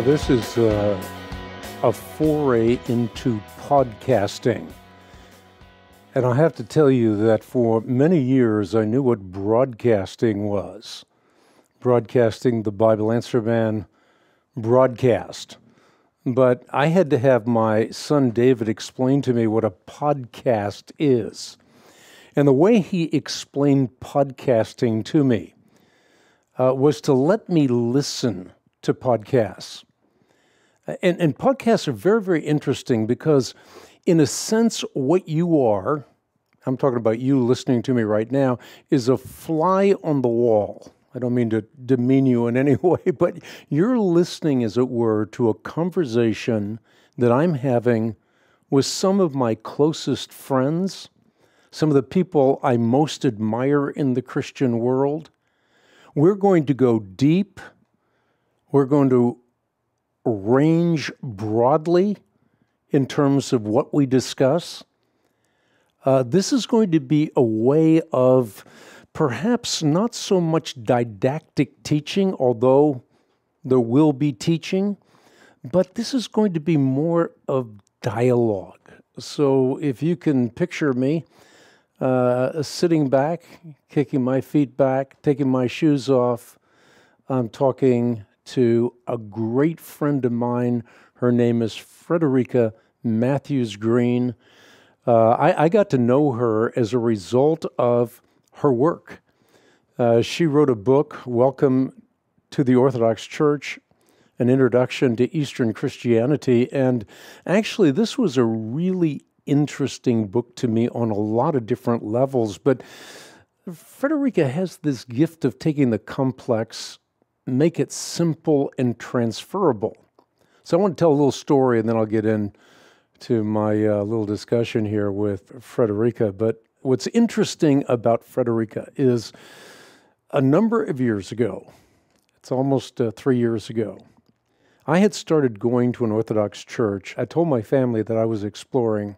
Well, this is uh, a foray into podcasting. And I have to tell you that for many years I knew what broadcasting was. Broadcasting, the Bible Answer Man broadcast. But I had to have my son David explain to me what a podcast is. And the way he explained podcasting to me uh, was to let me listen to podcasts. And, and podcasts are very, very interesting because, in a sense, what you are, I'm talking about you listening to me right now, is a fly on the wall. I don't mean to demean you in any way, but you're listening, as it were, to a conversation that I'm having with some of my closest friends, some of the people I most admire in the Christian world. We're going to go deep. We're going to range broadly in terms of what we discuss. Uh, this is going to be a way of perhaps not so much didactic teaching, although there will be teaching, but this is going to be more of dialogue. So if you can picture me uh, sitting back, kicking my feet back, taking my shoes off, I'm talking to a great friend of mine. Her name is Frederica Matthews Green. Uh, I, I, got to know her as a result of her work. Uh, she wrote a book, Welcome to the Orthodox Church An Introduction to Eastern Christianity. And actually, this was a really interesting book to me on a lot of different levels. But Frederica has this gift of taking the complex make it simple and transferable. So I want to tell a little story and then I'll get into my uh, little discussion here with Frederica. But what's interesting about Frederica is a number of years ago, it's almost uh, three years ago, I had started going to an Orthodox church. I told my family that I was exploring,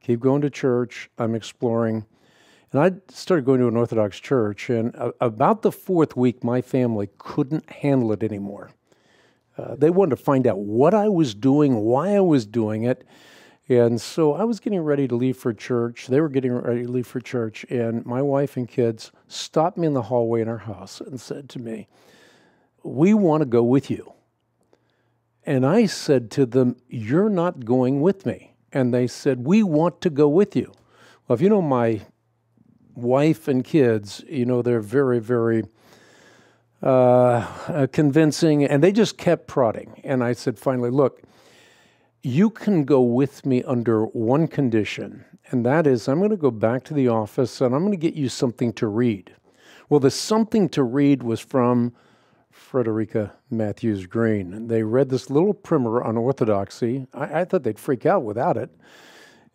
keep going to church, I'm exploring. And I started going to an Orthodox church, and uh, about the fourth week, my family couldn't handle it anymore. Uh, they wanted to find out what I was doing, why I was doing it. And so I was getting ready to leave for church. They were getting ready to leave for church. And my wife and kids stopped me in the hallway in our house and said to me, We want to go with you. And I said to them, You're not going with me. And they said, We want to go with you. Well, if you know my wife and kids, you know, they're very, very uh, uh, convincing. And they just kept prodding. And I said, finally, look, you can go with me under one condition. And that is, I'm going to go back to the office and I'm going to get you something to read. Well, the something to read was from Frederica Matthews Green. They read this little primer on orthodoxy. I, I thought they'd freak out without it.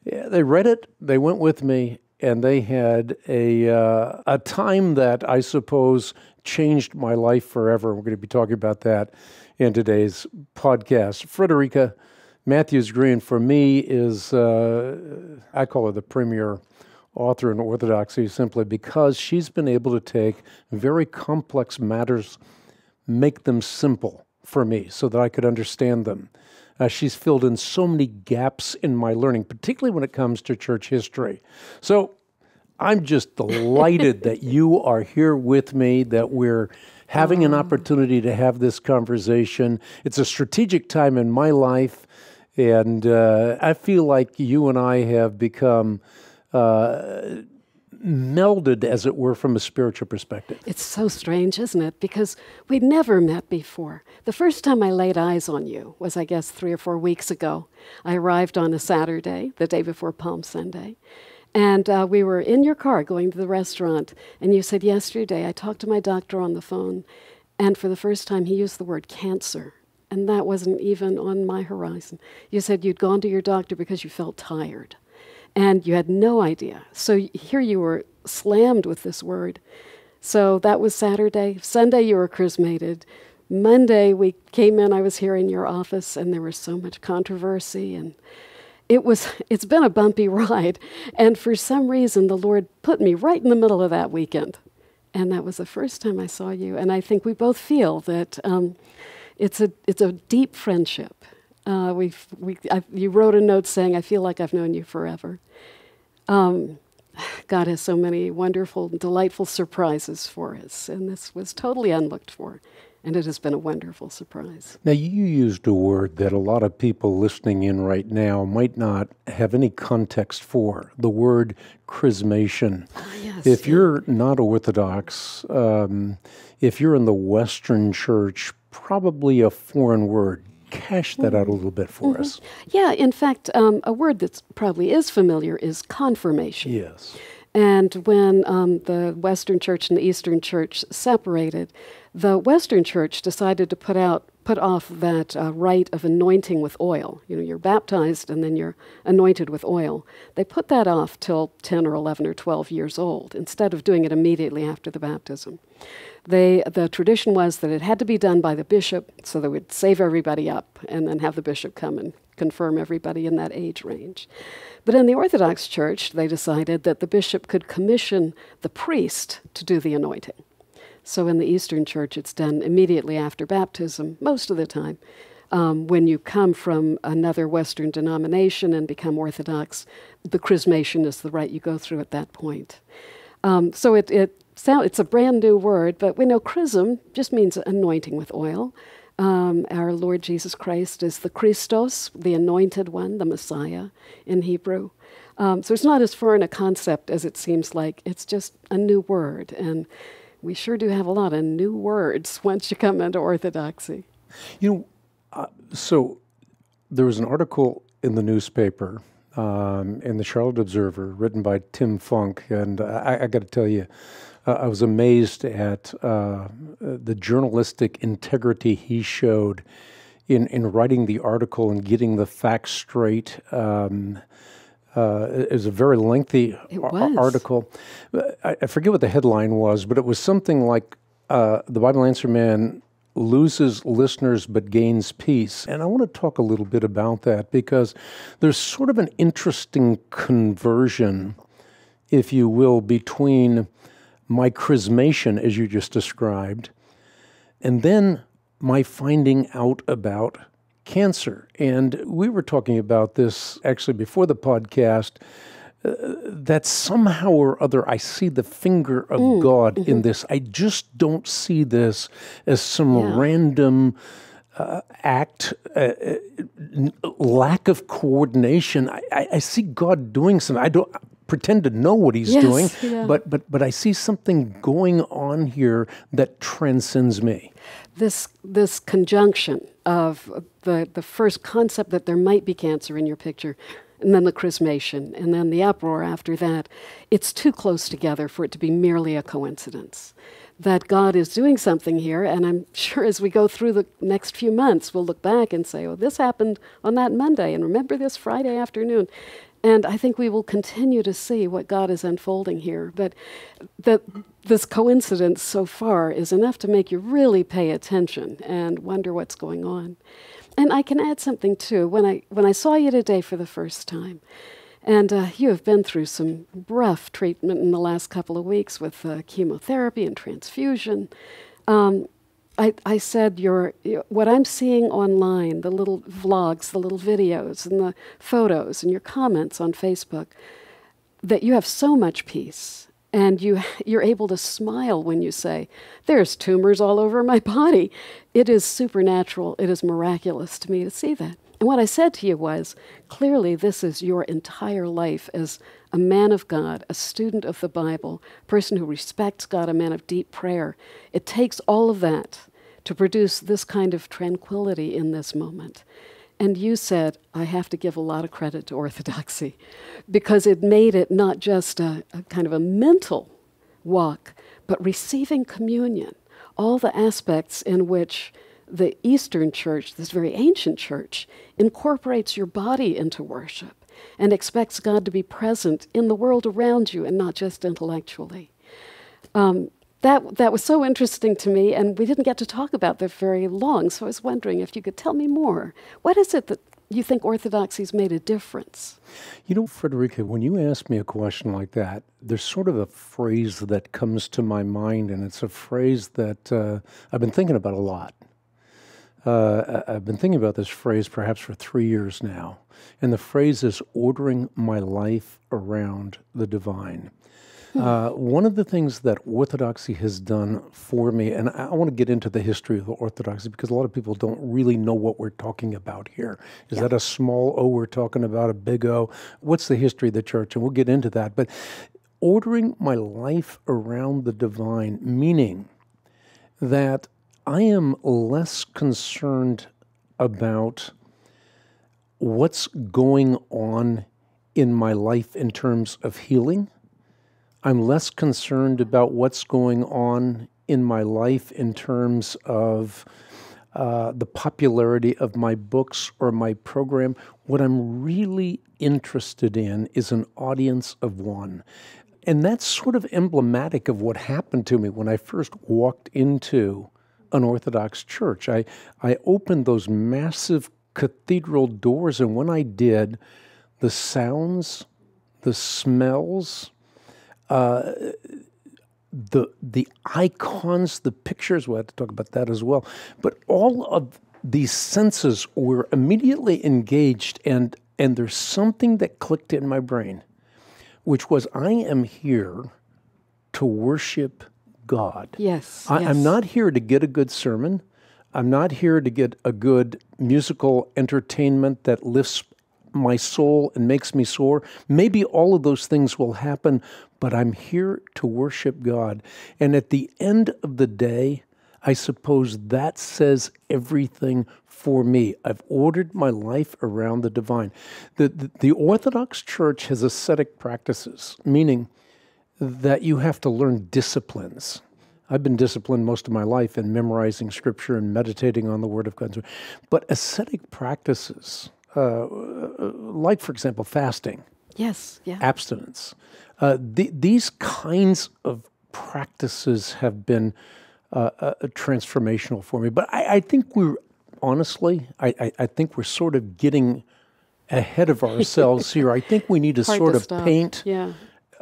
Yeah, they read it, they went with me, and they had a uh, a time that I suppose changed my life forever. We're going to be talking about that in today's podcast. Frederica Matthews Green for me is uh, I call her the premier author in orthodoxy simply because she's been able to take very complex matters, make them simple for me so that I could understand them. Uh, she's filled in so many gaps in my learning, particularly when it comes to church history. So I'm just delighted that you are here with me, that we're having an opportunity to have this conversation. It's a strategic time in my life, and uh, I feel like you and I have become. Uh, melded, as it were, from a spiritual perspective. It's so strange, isn't it? Because we'd never met before. The first time I laid eyes on you was, I guess, three or four weeks ago. I arrived on a Saturday, the day before Palm Sunday. And uh, we were in your car going to the restaurant. And you said, Yesterday, I talked to my doctor on the phone. And for the first time, he used the word cancer. And that wasn't even on my horizon. You said you'd gone to your doctor because you felt tired and you had no idea. So here you were slammed with this word. So that was Saturday. Sunday, you were chrismated. Monday, we came in. I was here in your office, and there was so much controversy, and it was. It's been a bumpy ride, and for some reason, the Lord put me right in the middle of that weekend, and that was the first time I saw you. And I think we both feel that um, it's a it's a deep friendship, uh, we I, you wrote a note saying, I feel like I've known you forever. Um, God has so many wonderful, delightful surprises for us, and this was totally unlooked for. And it has been a wonderful surprise. Now, you used a word that a lot of people listening in right now might not have any context for the word chrismation. Oh, yes. If you're not Orthodox, um, if you're in the Western Church, probably a foreign word cash that out a little bit for mm -hmm. us. Yeah, in fact, um, a word that probably is familiar is confirmation. Yes. And when um, the Western Church and the Eastern Church separated, the Western Church decided to put out put off that uh, rite of anointing with oil. You know, you're baptized and then you're anointed with oil. They put that off till 10 or 11 or 12 years old instead of doing it immediately after the baptism. They, the tradition was that it had to be done by the bishop, so they would save everybody up and then have the bishop come and confirm everybody in that age range. But in the Orthodox Church, they decided that the bishop could commission the priest to do the anointing. So in the Eastern Church, it's done immediately after baptism, most of the time. Um, when you come from another Western denomination and become Orthodox, the chrismation is the rite you go through at that point. Um, so it, it sound, it's a brand new word, but we know chrism just means anointing with oil. Um, our Lord Jesus Christ is the Christos, the anointed one, the Messiah in Hebrew. Um, so it's not as foreign a concept as it seems like. It's just a new word. And we sure do have a lot of new words once you come into orthodoxy. You know, uh, so there was an article in the newspaper um, in the Charlotte Observer written by Tim Funk, and uh, I, I got to tell you, uh, I was amazed at uh, the journalistic integrity he showed in in writing the article and getting the facts straight. Um, uh, it was a very lengthy article. I, I, forget what the headline was, but it was something like uh, The Bible Answer Man loses listeners but gains peace. And I want to talk a little bit about that because there's sort of an interesting conversion, if you will, between my chrismation, as you just described, and then my finding out about cancer. And we were talking about this actually before the podcast. Uh, that somehow or other I see the finger of mm, God mm-hmm. in this. I just don't see this as some yeah. random uh, act, uh, uh lack of coordination. I, I, I, see God doing something. I don't pretend to know what He's yes, doing, yeah. but but but I see something going on here that transcends me this this conjunction of the the first concept that there might be cancer in your picture and then the chrismation and then the uproar after that it's too close together for it to be merely a coincidence that god is doing something here and i'm sure as we go through the next few months we'll look back and say oh this happened on that monday and remember this friday afternoon and I think we will continue to see what God is unfolding here. But that this coincidence so far is enough to make you really pay attention and wonder what's going on. And I can add something too. When I when I saw you today for the first time, and uh, you have been through some rough treatment in the last couple of weeks with uh, chemotherapy and transfusion. Um, I, I said your, what I'm seeing online, the little vlogs, the little videos, and the photos, and your comments on Facebook, that you have so much peace, and you you're able to smile when you say, "There's tumors all over my body." It is supernatural. It is miraculous to me to see that. And what I said to you was clearly, this is your entire life as a man of God, a student of the Bible, a person who respects God, a man of deep prayer. It takes all of that to produce this kind of tranquility in this moment. And you said, I have to give a lot of credit to orthodoxy because it made it not just a, a kind of a mental walk, but receiving communion, all the aspects in which the Eastern Church, this very ancient church, incorporates your body into worship and expects God to be present in the world around you and not just intellectually. Um, that, that was so interesting to me, and we didn't get to talk about that very long, so I was wondering if you could tell me more. What is it that you think orthodoxy's made a difference? You know, Frederica, when you ask me a question like that, there's sort of a phrase that comes to my mind, and it's a phrase that uh, I've been thinking about a lot uh, I've been thinking about this phrase perhaps for three years now. And the phrase is ordering my life around the divine. Hmm. Uh, one of the things that Orthodoxy has done for me, and I, I want to get into the history of the Orthodoxy because a lot of people don't really know what we're talking about here. Is yeah. that a small O we're talking about, a big O? What's the history of the church? And we'll get into that. But ordering my life around the divine, meaning that I am less concerned about what's going on in my life in terms of healing. I'm less concerned about what's going on in my life in terms of uh, the popularity of my books or my program. What I'm really interested in is an audience of one. And that's sort of emblematic of what happened to me when I first walked into an Orthodox church. I, I opened those massive cathedral doors, and when I did, the sounds, the smells, uh, the the icons, the pictures. We'll have to talk about that as well. But all of these senses were immediately engaged, and and there's something that clicked in my brain, which was I am here to worship God. Yes. I, yes. I'm not here to get a good sermon. I'm not here to get a good musical entertainment that lifts my soul and makes me soar. Maybe all of those things will happen, but I'm here to worship God. And at the end of the day, I suppose that says everything for me. I've ordered my life around the divine. The, the, the Orthodox Church has ascetic practices, meaning that you have to learn disciplines. I've been disciplined most of my life in memorizing scripture and meditating on the word of God. But ascetic practices, uh, uh, like, for example, fasting, yes, yeah. abstinence, uh, th- these kinds of practices have been uh, uh transformational for me. But I, I think we're, honestly, I, I, I, think we're sort of getting ahead of ourselves here. I think we need to Hard sort to of stop. paint. Yeah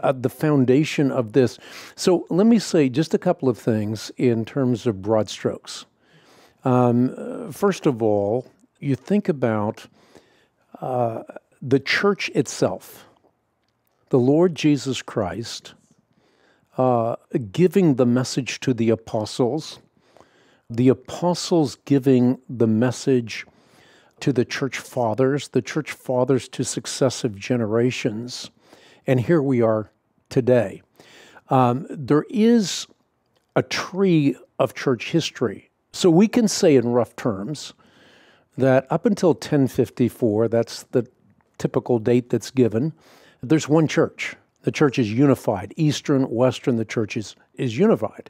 uh, the foundation of this. So let me say just a couple of things in terms of broad strokes. Um, uh, first of all, you think about uh, the church itself, the Lord Jesus Christ uh, giving the message to the apostles, the apostles giving the message to the church fathers, the church fathers to successive generations. And here we are today. Um, there is a tree of church history. So we can say in rough terms that up until 1054, that's the typical date that's given, there's one church. The church is unified. Eastern, Western, the church is, is unified.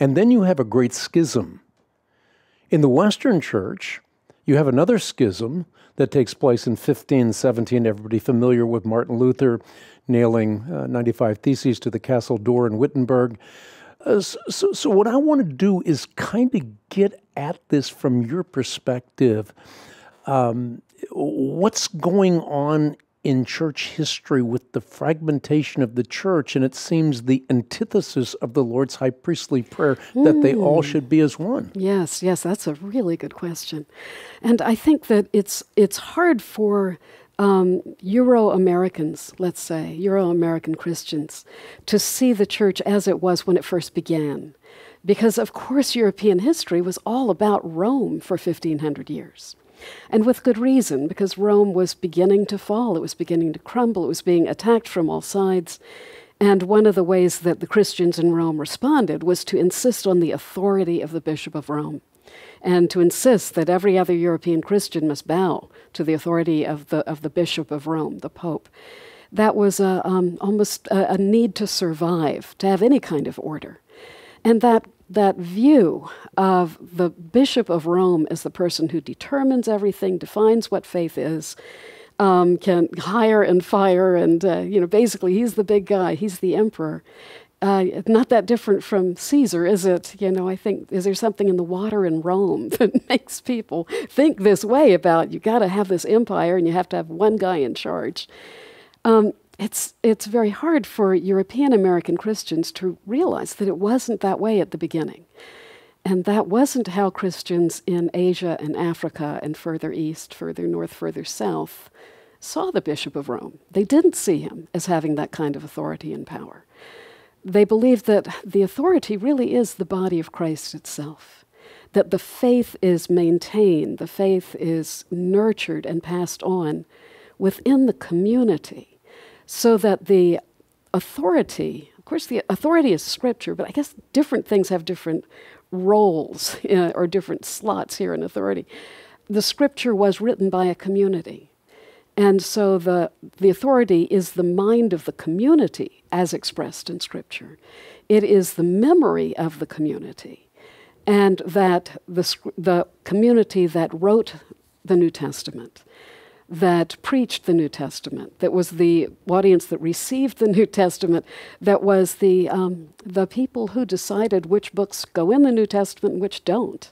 And then you have a great schism. In the Western church, you have another schism that takes place in 1517. Everybody familiar with Martin Luther nailing uh, 95 Theses to the castle door in Wittenberg. Uh, so, so, what I want to do is kind of get at this from your perspective. Um, what's going on in church history with the fragmentation of the church? And it seems the antithesis of the Lord's high priestly prayer mm. that they all hmm. should be as one. Yes, yes, that's a really good question. And I think that it's, it's hard for um, Euro Americans, let's say, Euro American Christians, to see the church as it was when it first began. Because, of course, European history was all about Rome for 1500 years. And with good reason, because Rome was beginning to fall, it was beginning to crumble, it was being attacked from all sides. And one of the ways that the Christians in Rome responded was to insist on the authority of the Bishop of Rome and to insist that every other European Christian must bow to the authority of the, of the Bishop of Rome, the Pope. That was a, um, almost a, a need to survive, to have any kind of order. And that that view of the Bishop of Rome as the person who determines everything, defines what faith is, um, can hire and fire, and uh, you know, basically, he's the big guy, he's the emperor uh, not that different from Caesar, is it? You know, I think, is there something in the water in Rome that makes people think this way about you got to have this empire and you have to have one guy in charge? Um, it's, it's very hard for European American Christians to realize that it wasn't that way at the beginning. And that wasn't how Christians in Asia and Africa and further east, further north, further south saw the Bishop of Rome. They didn't see him as having that kind of authority and power they believe that the authority really is the body of Christ itself, that the faith is maintained, the faith is nurtured and passed on within the community, so that the authority, of course, the authority is scripture, but I guess different things have different roles uh, or different slots here in authority. The scripture was written by a community. And so the, the authority is the mind of the community as expressed in Scripture. It is the memory of the community. And that the, the community that wrote the New Testament, that preached the New Testament, that was the audience that received the New Testament, that was the, um, the people who decided which books go in the New Testament and which don't,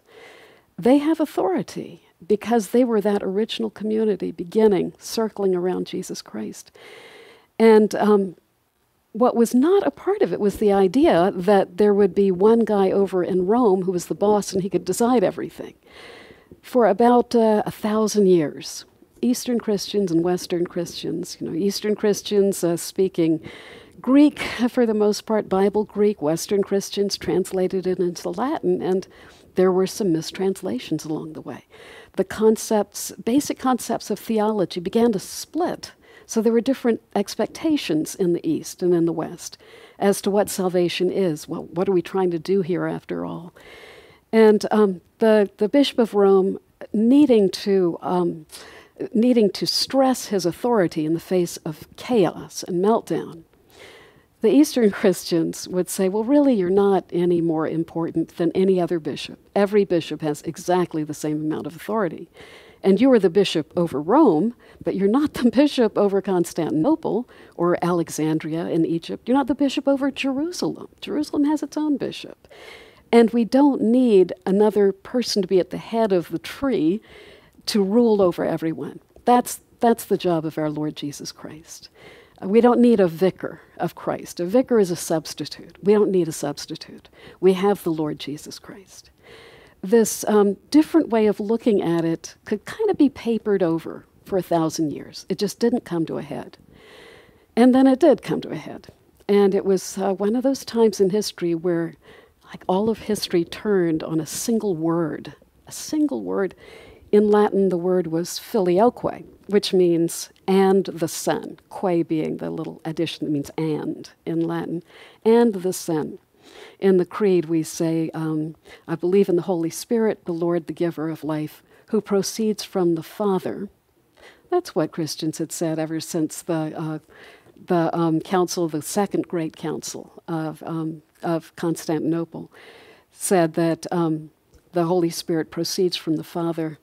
they have authority because they were that original community beginning, circling around Jesus Christ. And um, what was not a part of it was the idea that there would be one guy over in Rome who was the boss and he could decide everything. For about uh, a thousand years, Eastern Christians and Western Christians, you know, Eastern Christians uh, speaking Greek for the most part, Bible Greek, Western Christians translated it into Latin, and there were some mistranslations along the way the concepts, basic concepts of theology began to split. So there were different expectations in the East and in the West as to what salvation is. Well, what are we trying to do here after all? And um, the, the Bishop of Rome, needing to, um, needing to stress his authority in the face of chaos and meltdown, the Eastern Christians would say, well, really, you're not any more important than any other bishop. Every bishop has exactly the same amount of authority. And you are the bishop over Rome, but you're not the bishop over Constantinople or Alexandria in Egypt. You're not the bishop over Jerusalem. Jerusalem has its own bishop. And we don't need another person to be at the head of the tree to rule over everyone. That's, that's the job of our Lord Jesus Christ. We don't need a vicar of Christ. A vicar is a substitute. We don't need a substitute. We have the Lord Jesus Christ. This um, different way of looking at it could kind of be papered over for a thousand years. It just didn't come to a head. And then it did come to a head. And it was uh, one of those times in history where like all of history turned on a single word, a single word. In Latin, the word was filioque, which means and the son, que being the little addition that means and in Latin, and the son. In the Creed, we say, um, I believe in the Holy Spirit, the Lord, the giver of life, who proceeds from the Father. That's what Christians had said ever since the, uh, the um, council, the second great council of, um, of Constantinople, said that um, the Holy Spirit proceeds from the Father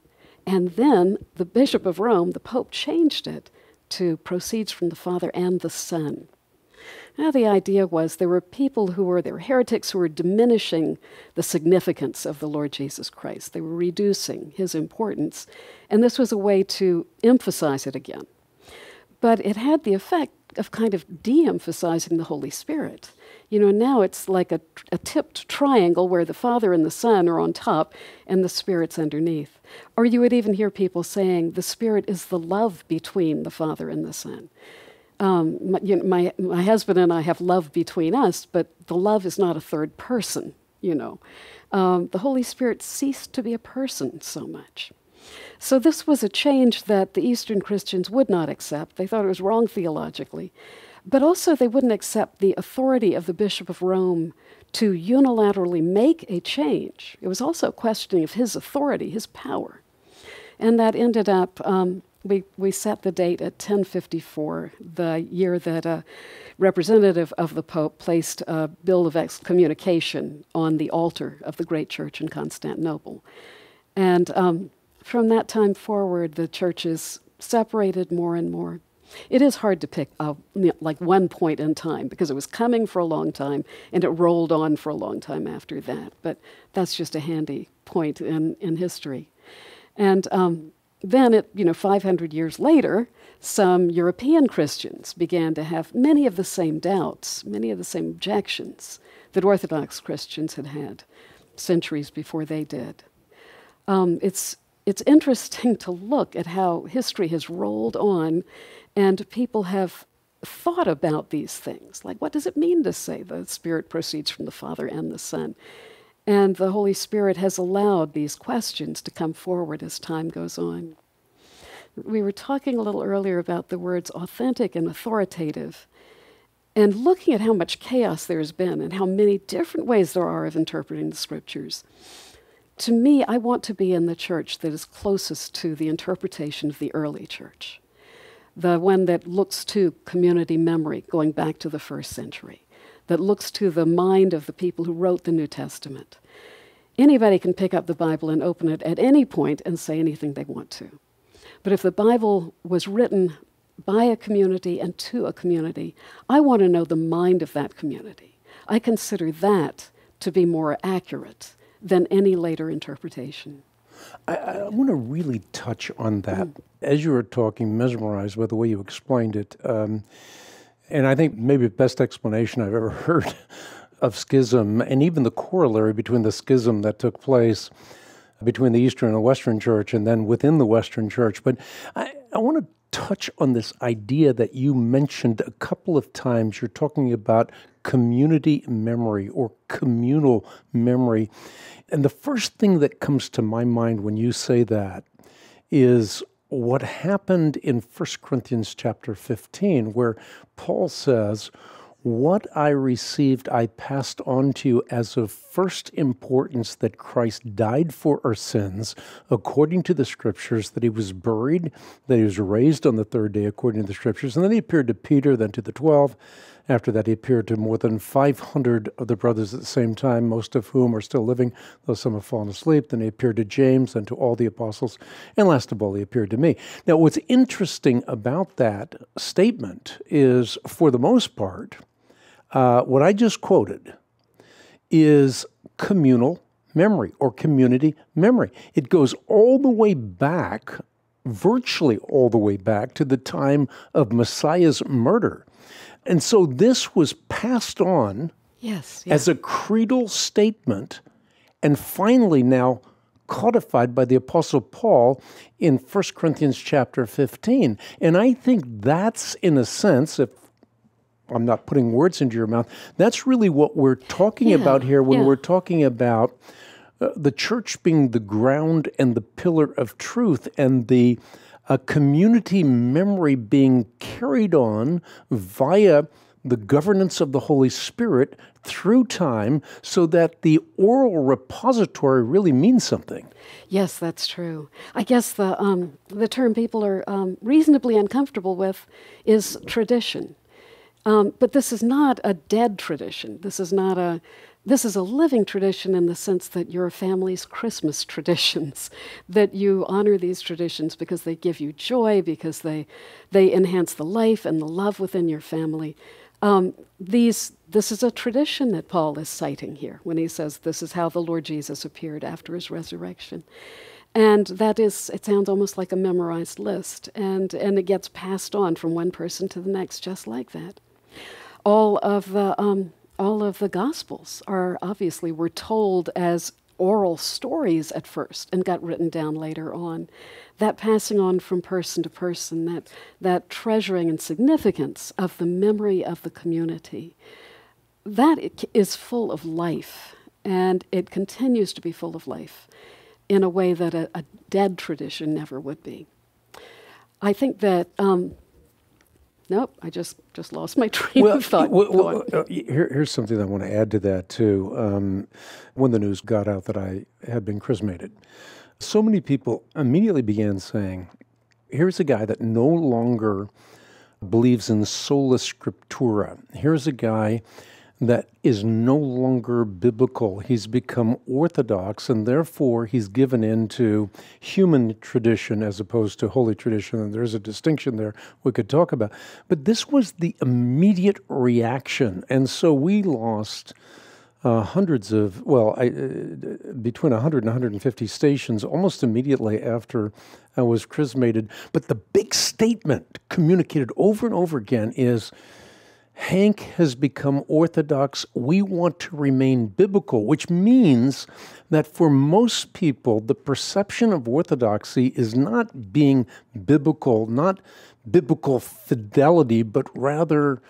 and then the Bishop of Rome, the Pope, changed it to proceeds from the Father and the Son. Now, the idea was there were people who were, there were heretics who were diminishing the significance of the Lord Jesus Christ. They were reducing his importance. And this was a way to emphasize it again. But it had the effect of kind of de emphasizing the Holy Spirit you know, now it's like a, a tipped triangle where the Father and the Son are on top and the Spirit's underneath. Or you would even hear people saying the Spirit is the love between the Father and the Son. Um, my, you know, my, my husband and I have love between us, but the love is not a third person, you know. Um, the Holy Spirit ceased to be a person so much. So, this was a change that the Eastern Christians would not accept. They thought it was wrong theologically. But also, they wouldn't accept the authority of the Bishop of Rome to unilaterally make a change. It was also a questioning of his authority, his power. And that ended up, um, we, we set the date at 1054, the year that a representative of the Pope placed a bill of excommunication on the altar of the great church in Constantinople. And um, from that time forward, the churches separated more and more. It is hard to pick like one point in time because it was coming for a long time and it rolled on for a long time after that. But that's just a handy point in, in history. And um, then, it, you know, 500 years later, some European Christians began to have many of the same doubts, many of the same objections that Orthodox Christians had had centuries before they did. Um, it's it's interesting to look at how history has rolled on and people have thought about these things. Like, what does it mean to say the Spirit proceeds from the Father and the Son? And the Holy Spirit has allowed these questions to come forward as time goes on. We were talking a little earlier about the words authentic and authoritative, and looking at how much chaos there has been and how many different ways there are of interpreting the scriptures. To me, I want to be in the church that is closest to the interpretation of the early church the one that looks to community memory going back to the first century, that looks to the mind of the people who wrote the New Testament. Anybody can pick up the Bible and open it at any point and say anything they want to. But if the Bible was written by a community and to a community, I want to know the mind of that community. I consider that to be more accurate than any later interpretation. I, I want to really touch on that. Mm. As you were talking, mesmerized by the way you explained it, um, and I think maybe the best explanation I've ever heard of schism, and even the corollary between the schism that took place between the Eastern and the Western Church, and then within the Western Church. But I, I want to touch on this idea that you mentioned a couple of times. You're talking about community memory or communal memory. And the first thing that comes to my mind when you say that is what happened in 1 Corinthians chapter 15, where Paul says, what I received, I passed on to you as of first importance that Christ died for our sins according to the scriptures, that he was buried, that he was raised on the third day according to the scriptures, and then he appeared to Peter, then to the 12, after that, he appeared to more than 500 of the brothers at the same time, most of whom are still living, though some have fallen asleep. Then he appeared to James and to all the apostles. And last of all, he appeared to me. Now, what's interesting about that statement is, for the most part, uh, what I just quoted is communal memory or community memory. It goes all the way back, virtually all the way back, to the time of Messiah's murder and so this was passed on yes, as a creedal statement and finally now codified by the apostle Paul in 1 Corinthians chapter 15. And I think that's in a sense if I'm not putting words into your mouth. That's really what we're talking yeah, about here when yeah. we're talking about uh, the church being the ground and the pillar of truth and the a community memory being carried on via the governance of the Holy Spirit through time so that the oral repository really means something. Yes, that's true. I guess the, um, the term people are um, reasonably uncomfortable with is tradition. Um, but this is not a dead tradition. This is not a, this is a living tradition in the sense that your family's Christmas traditions, that you honor these traditions because they give you joy, because they, they enhance the life and the love within your family. Um, these, this is a tradition that Paul is citing here when he says this is how the Lord Jesus appeared after his resurrection. And that is, it sounds almost like a memorized list, and, and it gets passed on from one person to the next just like that. All of the um, all of the Gospels are obviously were told as oral stories at first and got written down later on. That passing on from person to person, that, that treasuring and significance of the memory of the community, that is full of life, and it continues to be full of life in a way that a, a dead tradition never would be. I think that um, nope, I just just lost my train well, of thought. Well, well uh, here, here's something I want to add to that too. Um, when the news got out that I had been chrismated, so many people immediately began saying, "Here's a guy that no longer believes in sola scriptura. Here's a guy that is no longer biblical. He's become orthodox, and therefore he's given in to human tradition as opposed to holy tradition. And there's a distinction there we could talk about. But this was the immediate reaction. And so we lost. Uh, hundreds of, well, I, uh, between 100 and 150 stations almost immediately after I was chrismated. But the big statement communicated over and over again is Hank has become Orthodox. We want to remain biblical, which means that for most people, the perception of Orthodoxy is not being biblical, not biblical fidelity, but rather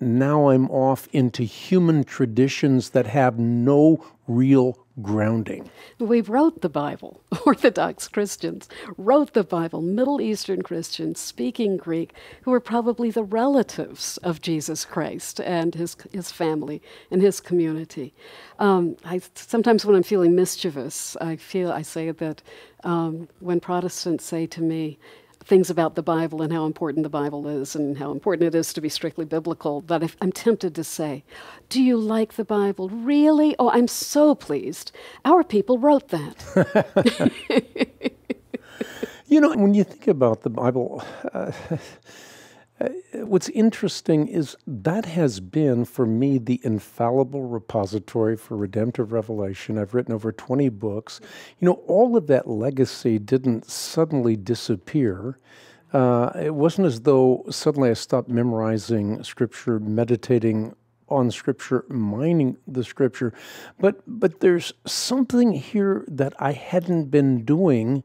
now I'm off into human traditions that have no real grounding. We wrote the Bible. Orthodox Christians wrote the Bible, Middle Eastern Christians speaking Greek, who were probably the relatives of Jesus Christ and his, his family and his community. Um, I, sometimes when I'm feeling mischievous, I feel I say that um, when Protestants say to me, things about the Bible and how important the Bible is and how important it is to be strictly biblical that I, I'm tempted to say, Do you like the Bible? Really? Oh, I'm so pleased. Our people wrote that. you know, when you think about the Bible, uh, what's interesting is that has been, for me, the infallible repository for redemptive revelation. I've written over 20 books. You know, all of that legacy didn't suddenly disappear. Uh, it wasn't as though suddenly I stopped memorizing scripture, meditating on scripture mining the scripture but but there's something here that i hadn't been doing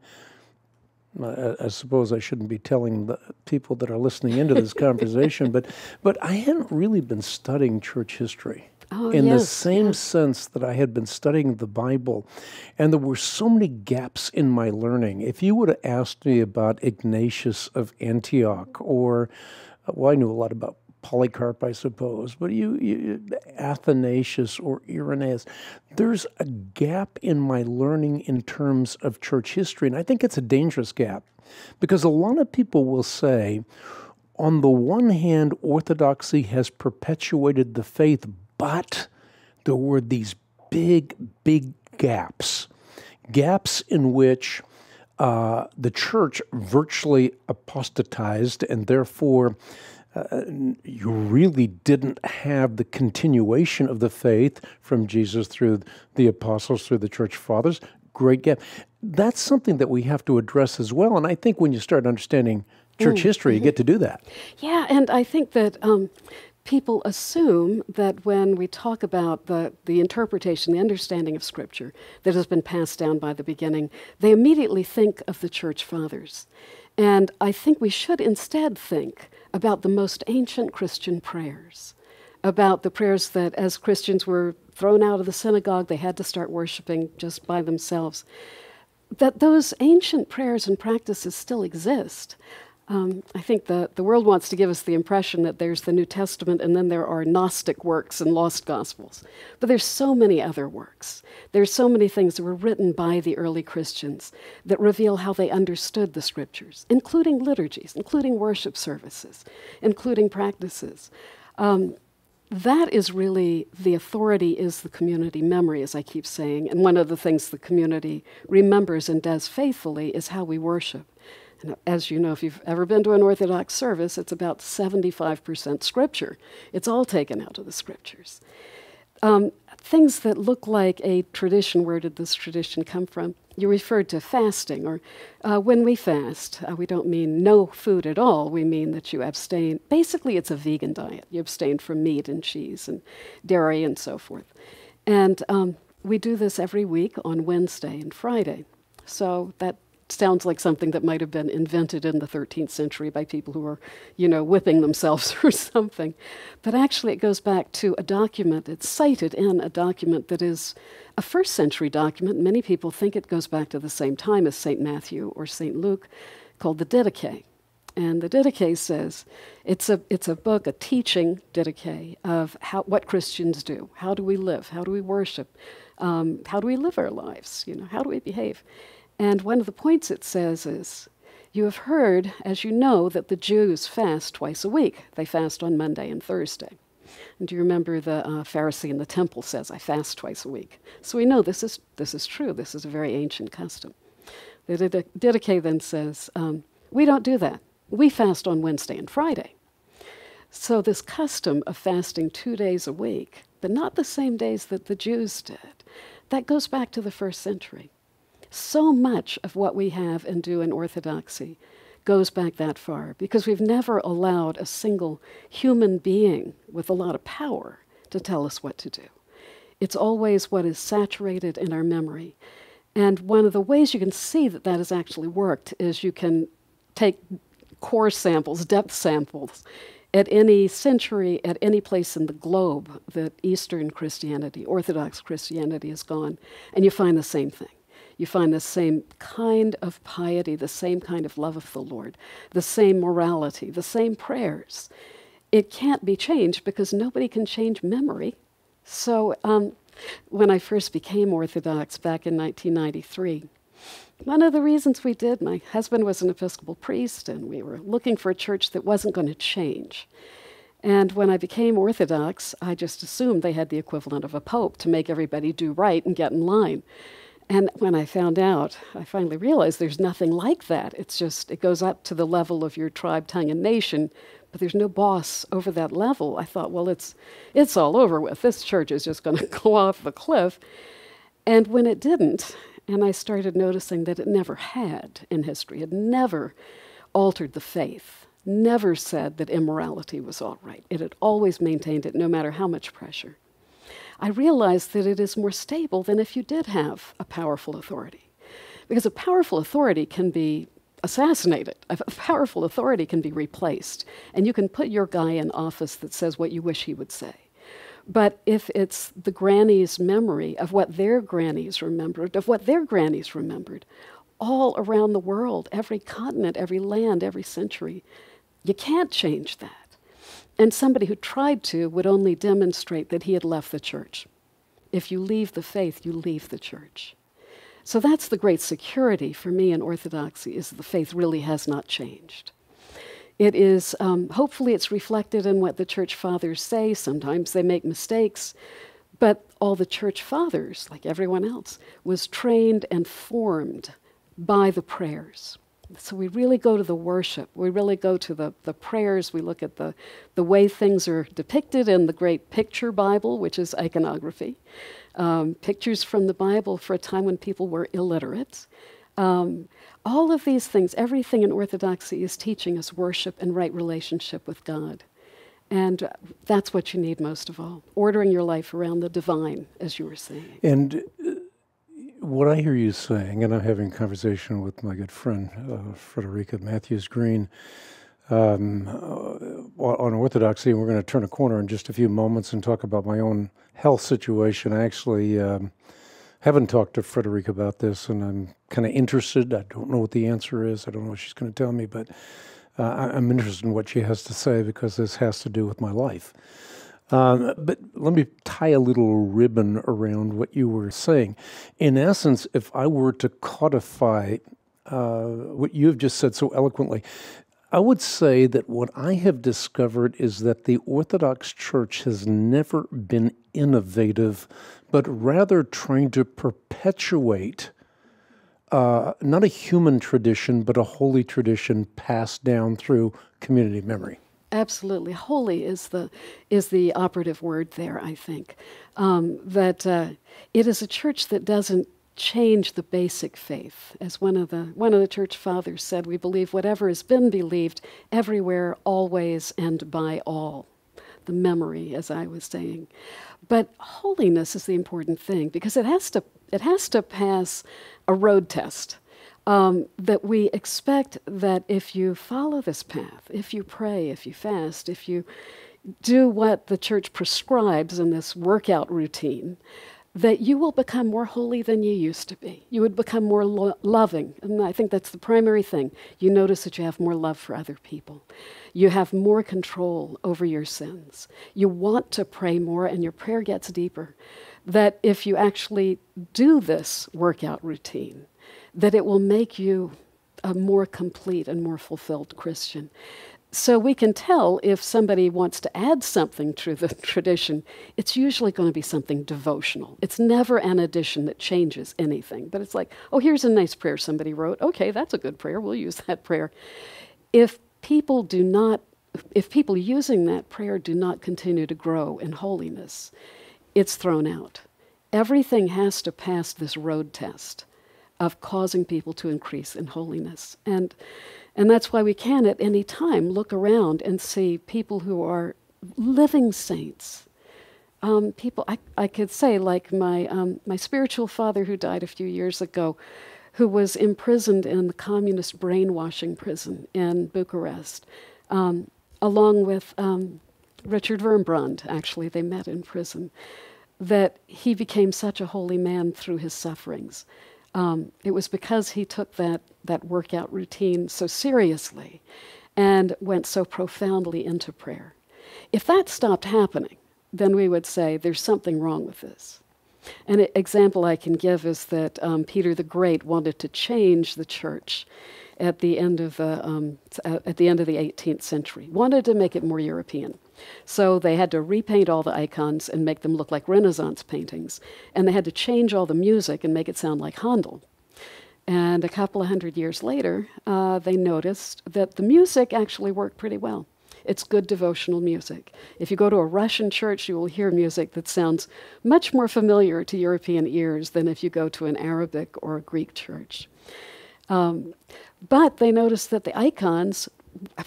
I, I, suppose I shouldn't be telling the people that are listening into this conversation, but but I hadn't really been studying church history. Oh, in yes, the same yes. sense that I had been studying the Bible, and there were so many gaps in my learning. If you would have asked me about Ignatius of Antioch, or well, I knew a lot about Polycarp, I suppose, but you, you, Athanasius or Irenaeus. There's a gap in my learning in terms of church history, and I think it's a dangerous gap because a lot of people will say, on the one hand, orthodoxy has perpetuated the faith, but there were these big, big gaps, gaps in which uh, the church virtually apostatized and therefore uh, you really didn't have the continuation of the faith from Jesus through the apostles, through the church fathers. Great gap. That's something that we have to address as well. And I think when you start understanding church mm. history, you get to do that. Yeah, and I think that um, people assume that when we talk about the, the interpretation, the understanding of Scripture that has been passed down by the beginning, they immediately think of the church fathers. And I think we should instead think about the most ancient Christian prayers, about the prayers that as Christians were thrown out of the synagogue, they had to start worshiping just by themselves, that those ancient prayers and practices still exist. Um, I think the, the world wants to give us the impression that there's the New Testament and then there are Gnostic works and lost gospels. But there's so many other works. There's so many things that were written by the early Christians that reveal how they understood the scriptures, including liturgies, including worship services, including practices. Um, that is really the authority is the community memory, as I keep saying. And one of the things the community remembers and does faithfully is how we worship. And as you know, if you've ever been to an Orthodox service, it's about 75% scripture. It's all taken out of the scriptures. Um, things that look like a tradition, where did this tradition come from? You referred to fasting, or uh, when we fast, uh, we don't mean no food at all, we mean that you abstain. Basically, it's a vegan diet. You abstain from meat and cheese and dairy and so forth. And um, we do this every week on Wednesday and Friday. So that sounds like something that might have been invented in the 13th century by people who were, you know, whipping themselves or something. But actually, it goes back to a document. It's cited in a document that is a first century document. Many people think it goes back to the same time as St. Matthew or St. Luke, called the Didache. And the Didache says it's a, it's a book, a teaching Didache of how, what Christians do. How do we live? How do we worship? Um, how do we live our lives? You know, how do we behave? And one of the points it says is You have heard, as you know, that the Jews fast twice a week. They fast on Monday and Thursday. And do you remember the uh, Pharisee in the temple says, I fast twice a week? So we know this is, this is true. This is a very ancient custom. The Didache then says, um, We don't do that. We fast on Wednesday and Friday. So this custom of fasting two days a week, but not the same days that the Jews did, that goes back to the first century. So much of what we have and do in Orthodoxy goes back that far because we've never allowed a single human being with a lot of power to tell us what to do. It's always what is saturated in our memory. And one of the ways you can see that that has actually worked is you can take core samples, depth samples, at any century, at any place in the globe that Eastern Christianity, Orthodox Christianity, has gone, and you find the same thing you find the same kind of piety, the same kind of love of the Lord, the same morality, the same prayers. It can't be changed because nobody can change memory. So um, when I first became Orthodox back in 1993, one of the reasons we did, my husband was an Episcopal priest, and we were looking for a church that wasn't going to change. And when I became Orthodox, I just assumed they had the equivalent of a pope to make everybody do right and get in line. And when I found out, I finally realized there's nothing like that. It's just, it goes up to the level of your tribe, tongue, and nation, but there's no boss over that level. I thought, well, it's, it's all over with. This church is just going to go off the cliff. And when it didn't, and I started noticing that it never had in history, it never altered the faith, never said that immorality was all right. It had always maintained it, no matter how much pressure. I realize that it is more stable than if you did have a powerful authority. Because a powerful authority can be assassinated. A powerful authority can be replaced. And you can put your guy in office that says what you wish he would say. But if it's the granny's memory of what their grannies remembered, of what their grannies remembered, all around the world, every continent, every land, every century, you can't change that. And somebody who tried to would only demonstrate that he had left the church. If you leave the faith, you leave the church. So that's the great security for me in Orthodoxy is the faith really has not changed. It is, um, hopefully, it's reflected in what the church fathers say. Sometimes they make mistakes, but all the church fathers, like everyone else, was trained and formed by the prayers so we really go to the worship. We really go to the, the prayers. We look at the, the way things are depicted in the great picture Bible, which is iconography. Um, pictures from the Bible for a time when people were illiterate. Um, all of these things, everything in Orthodoxy is teaching us worship and right relationship with God. And that's what you need most of all ordering your life around the divine, as you were saying. And what I hear you saying, and I'm having a conversation with my good friend uh, Frederica Matthews Green um, uh, on orthodoxy, and we're going to turn a corner in just a few moments and talk about my own health situation. I actually um, haven't talked to Frederica about this, and I'm kind of interested. I don't know what the answer is. I don't know what she's going to tell me, but uh, I'm interested in what she has to say because this has to do with my life. Um, but let me tie a little ribbon around what you were saying. In essence, if I were to codify uh, what you have just said so eloquently, I would say that what I have discovered is that the Orthodox Church has never been innovative, but rather trying to perpetuate uh, not a human tradition, but a holy tradition passed down through community memory absolutely. Holy is the is the operative word there. I think um, that uh, it is a church that doesn't change the basic faith. As one of the one of the church fathers said, we believe whatever has been believed everywhere, always, and by all. The memory, as I was saying, but holiness is the important thing because it has to it has to pass a road test. Um, that we expect that if you follow this path, if you pray, if you fast, if you do what the church prescribes in this workout routine, that you will become more holy than you used to be. You would become more lo loving. And I think that's the primary thing. You notice that you have more love for other people. You have more control over your sins. You want to pray more, and your prayer gets deeper. That if you actually do this workout routine, that it will make you a more complete and more fulfilled Christian. So we can tell if somebody wants to add something to the tradition, it's usually going to be something devotional. It's never an addition that changes anything, but it's like, oh, here's a nice prayer somebody wrote. Okay, that's a good prayer. We'll use that prayer. If people do not, if people using that prayer do not continue to grow in holiness, it's thrown out. Everything has to pass this road test of causing people to increase in holiness. And, and that's why we can at any time look around and see people who are living saints. Um, people, I, I could say, like my, um, my spiritual father who died a few years ago, who was imprisoned in the communist brainwashing prison in Bucharest, um, along with um, Richard Vermbrand, actually, they met in prison, that he became such a holy man through his sufferings um, it was because he took that, that workout routine so seriously and went so profoundly into prayer. If that stopped happening, then we would say there's something wrong with this. An example I can give is that um, Peter the Great wanted to change the church at the end of the um, at the end of the 18th century. Wanted to make it more European. So they had to repaint all the icons and make them look like Renaissance paintings. And they had to change all the music and make it sound like Handel. And a couple of hundred years later, uh, they noticed that the music actually worked pretty well. It's good devotional music. If you go to a Russian church, you will hear music that sounds much more familiar to European ears than if you go to an Arabic or a Greek church. Um, but they noticed that the icons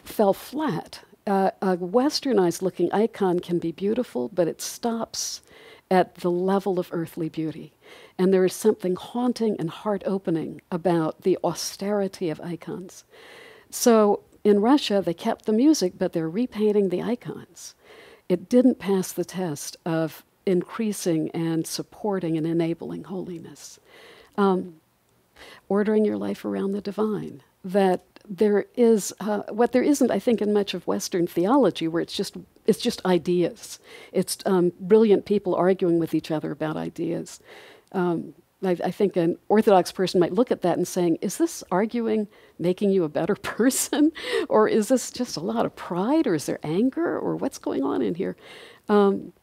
fell flat uh, a westernized looking icon can be beautiful, but it stops at the level of earthly beauty. And there is something haunting and heart opening about the austerity of icons. So in Russia, they kept the music, but they're repainting the icons. It didn't pass the test of increasing and supporting and enabling holiness. Um, ordering your life around the divine, that there is uh, what there isn't, I think, in much of Western theology, where it's just it's just ideas. It's um, brilliant people arguing with each other about ideas. Um, I, I, think an Orthodox person might look at that and saying, "Is this arguing making you a better person, or is this just a lot of pride, or is there anger, or what's going on in here?" Um,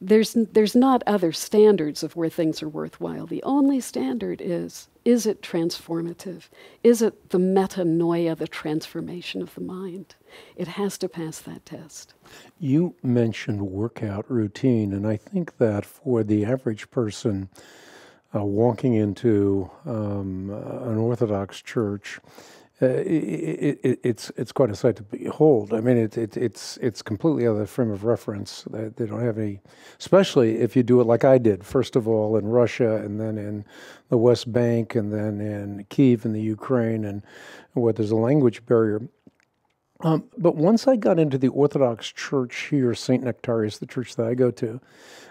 there's, there's not other standards of where things are worthwhile. The only standard is is it transformative? Is it the metanoia, the transformation of the mind? It has to pass that test. You mentioned workout routine, and I think that for the average person uh, walking into um, an Orthodox church, it, uh, it, it's it's quite a sight to behold. I mean, it's it, it's it's completely out of the frame of reference. They don't have any, especially if you do it like I did. First of all, in Russia, and then in the West Bank, and then in Kiev, in the Ukraine, and where there's a language barrier. Um, but once I got into the Orthodox Church here, St. Nectarius, the church that I go to,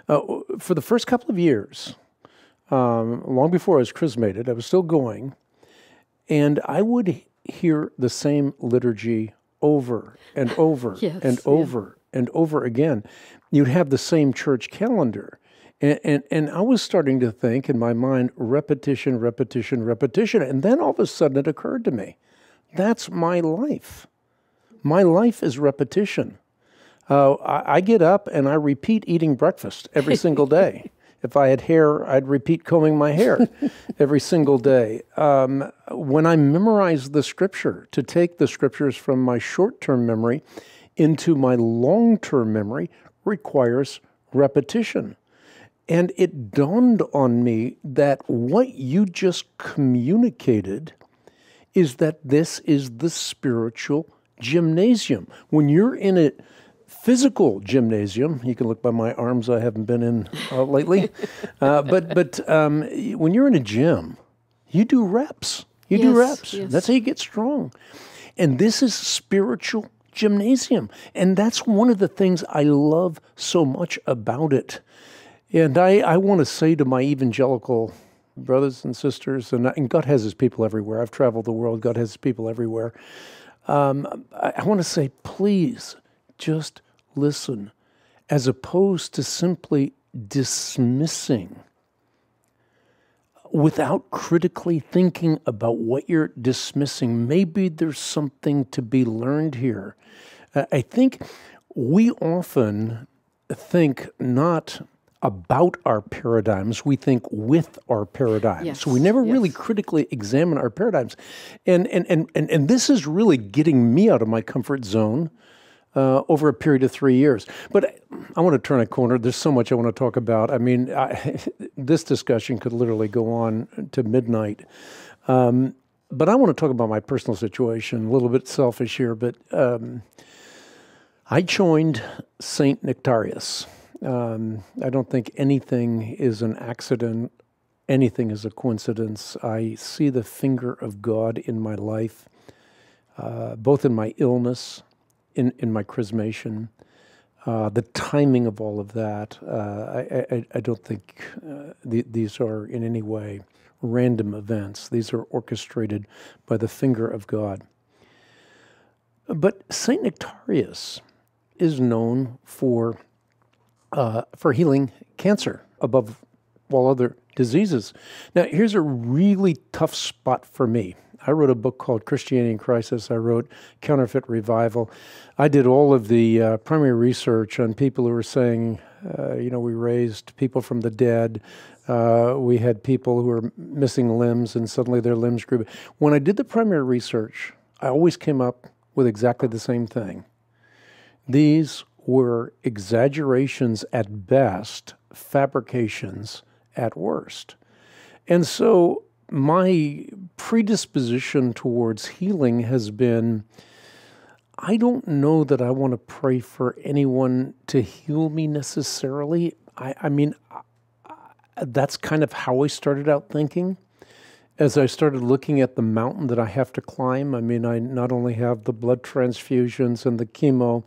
uh, for the first couple of years, um, long before I was chrismated, I was still going, and I would hear the same liturgy over and over yes, and over yeah. and over again. You'd have the same church calendar. And, and, and, I was starting to think in my mind repetition, repetition, repetition. And then all of a sudden it occurred to me that's my life. My life is repetition. Uh, I, I get up and I repeat eating breakfast every single day. If I had hair, I'd repeat combing my hair every single day. Um, when I memorize the scripture, to take the scriptures from my short term memory into my long term memory requires repetition. And it dawned on me that what you just communicated is that this is the spiritual gymnasium. When you're in it, physical gymnasium. You can look by my arms; I haven't been in uh, lately. Uh, but but um, when you're in a gym, you do reps. You yes, do reps. Yes. That's how you get strong. And this is spiritual gymnasium, and that's one of the things I love so much about it. And I, I want to say to my evangelical brothers and sisters, and, and God has His people everywhere. I've traveled the world. God has His people everywhere. Um, I, I want to say, please just listen, as opposed to simply dismissing without critically thinking about what you're dismissing. Maybe there's something to be learned here. Uh, I think we often think not about our paradigms, we think with our paradigms. Yes. So we never yes. really critically examine our paradigms. And, and, and, and, and this is really getting me out of my comfort zone uh, over a period of three years. But I want to turn a corner. There's so much I want to talk about. I mean, I, this discussion could literally go on to midnight. Um, but I want to talk about my personal situation. A little bit selfish here, but um, I joined Saint Nectarius. Um, I don't think anything is an accident. Anything is a coincidence. I see the finger of God in my life, uh, both in my illness in, in my chrismation. Uh, the timing of all of that, uh, I, I, I, don't think uh, the, these are in any way random events. These are orchestrated by the finger of God. But Saint Nectarius is known for uh, for healing cancer above all other diseases. Now, here's a really tough spot for me. I wrote a book called Christianity in Crisis. I wrote Counterfeit Revival. I did all of the uh, primary research on people who were saying, uh, you know, we raised people from the dead. Uh, we had people who were missing limbs and suddenly their limbs grew. When I did the primary research, I always came up with exactly the same thing. These were exaggerations at best, fabrications at worst. And so my predisposition towards healing has been I don't know that I want to pray for anyone to heal me necessarily. I, I mean, that's kind of how I started out thinking. As I started looking at the mountain that I have to climb, I mean, I not only have the blood transfusions and the chemo,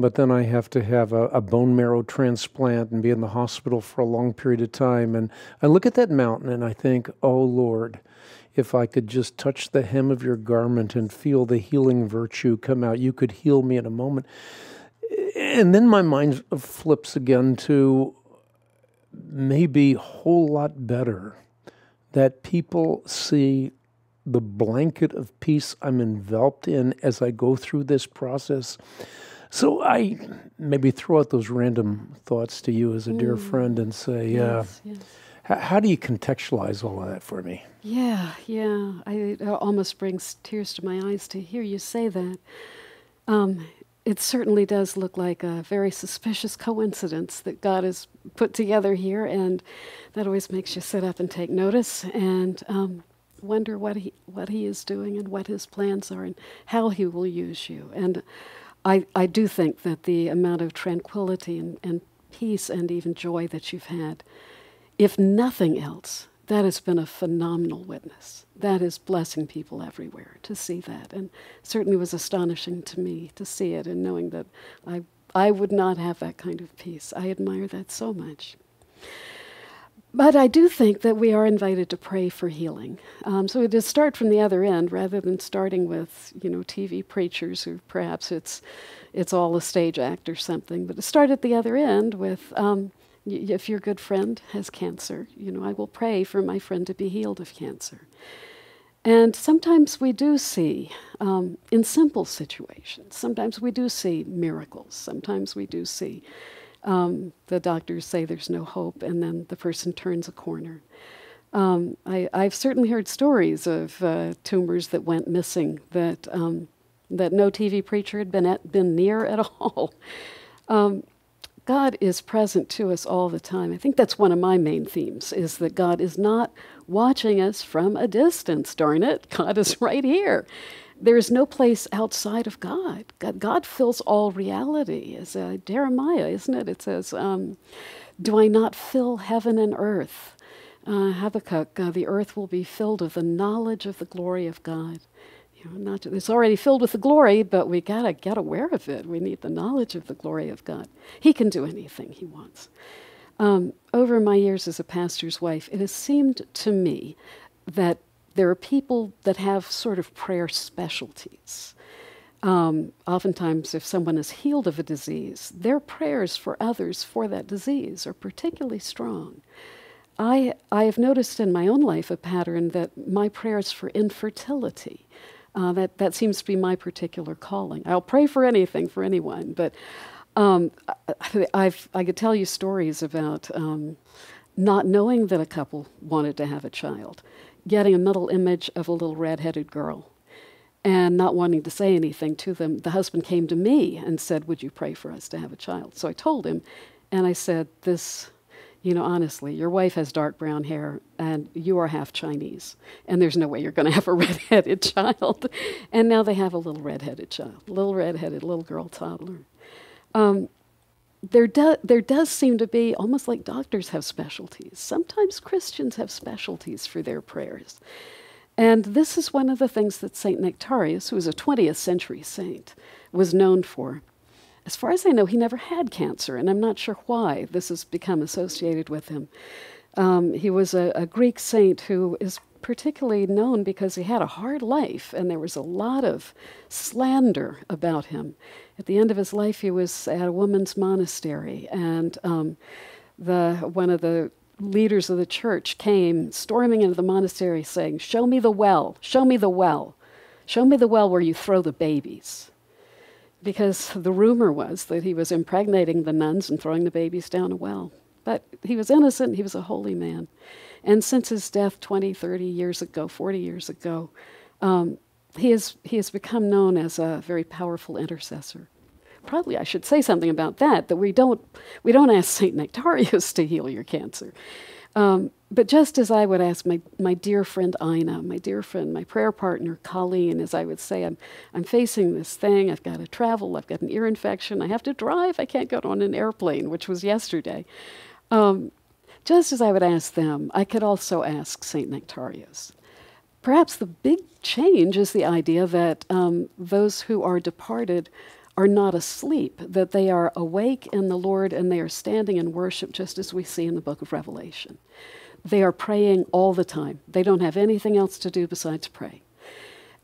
but then I have to have a, a, bone marrow transplant and be in the hospital for a long period of time. And I look at that mountain and I think, oh Lord, if I could just touch the hem of your garment and feel the healing virtue come out, you could heal me in a moment. And then my mind flips again to maybe a whole lot better that people see the blanket of peace I'm enveloped in as I go through this process so I maybe throw out those random thoughts to you as a mm. dear friend and say, yes, uh, yes. How do you contextualize all of that for me? Yeah, yeah. I, it almost brings tears to my eyes to hear you say that. Um, it certainly does look like a very suspicious coincidence that God has put together here, and that always makes you sit up and take notice and um, wonder what he what he is doing and what his plans are and how he will use you. And I, I do think that the amount of tranquility and, and peace and even joy that you've had, if nothing else, that has been a phenomenal witness. That is blessing people everywhere to see that. And certainly was astonishing to me to see it and knowing that I, I would not have that kind of peace. I admire that so much but I do think that we are invited to pray for healing. Um, so to start from the other end, rather than starting with you know TV preachers who perhaps it's it's all a stage act or something, but to start at the other end with um, if your good friend has cancer, you know I will pray for my friend to be healed of cancer. And sometimes we do see, um, in simple situations, sometimes we do see miracles. Sometimes we do see um, the doctors say there's no hope, and then the person turns a corner. Um, I, have certainly heard stories of uh, tumors that went missing that um, that no TV preacher had been at, been near at all. Um, God is present to us all the time. I think that's one of my main themes is that God is not watching us from a distance, darn it. God is right here there is no place outside of God. God, God fills all reality. As uh, Jeremiah, isn't it? It says, um, "Do I not fill heaven and earth?" Uh, Habakkuk, uh, the earth will be filled of the knowledge of the glory of God. You know, not it's already filled with the glory, but we gotta get aware of it. We need the knowledge of the glory of God. He can do anything he wants. Um, over my years as a pastor's wife, it has seemed to me that there are people that have sort of prayer specialties. Um, oftentimes, if someone is healed of a disease, their prayers for others for that disease are particularly strong. I, I have noticed in my own life a pattern that my prayers for infertility, uh, that, that seems to be my particular calling. I'll pray for anything, for anyone, but um, I, I've, I could tell you stories about um, not knowing that a couple wanted to have a child getting a mental image of a little red-headed girl and not wanting to say anything to them, the husband came to me and said, Would you pray for us to have a child? So I told him, and I said, This, you know, honestly, your wife has dark brown hair, and you are half Chinese, and there's no way you're going to have a redheaded child. and now they have a little redheaded child, little redheaded, little girl toddler. Um, there, do, there does seem to be almost like doctors have specialties. Sometimes Christians have specialties for their prayers. And this is one of the things that St. Nectarius, who was a 20th century saint, was known for. As far as I know, he never had cancer, and I'm not sure why this has become associated with him. Um, he was a, a Greek saint who is particularly known because he had a hard life and there was a lot of slander about him. At the end of his life, he was at a woman's monastery, and um, the, one of the leaders of the church came storming into the monastery saying, Show me the well, show me the well, show me the well where you throw the babies. Because the rumor was that he was impregnating the nuns and throwing the babies down a well. But he was innocent, he was a holy man. And since his death 20, 30 years ago, 40 years ago, um, he, has, he has become known as a very powerful intercessor. Probably I should say something about that, that we don't, we don't ask St. Nectarius to heal your cancer. Um, but just as I would ask my, my dear friend Ina, my dear friend, my prayer partner Colleen, as I would say, I'm, I'm facing this thing, I've got to travel, I've got an ear infection, I have to drive, I can't get on an airplane, which was yesterday. Um, just as I would ask them, I could also ask St. Nectarius. Perhaps the big change is the idea that um, those who are departed are not asleep, that they are awake in the Lord and they are standing in worship, just as we see in the book of Revelation. They are praying all the time, they don't have anything else to do besides pray.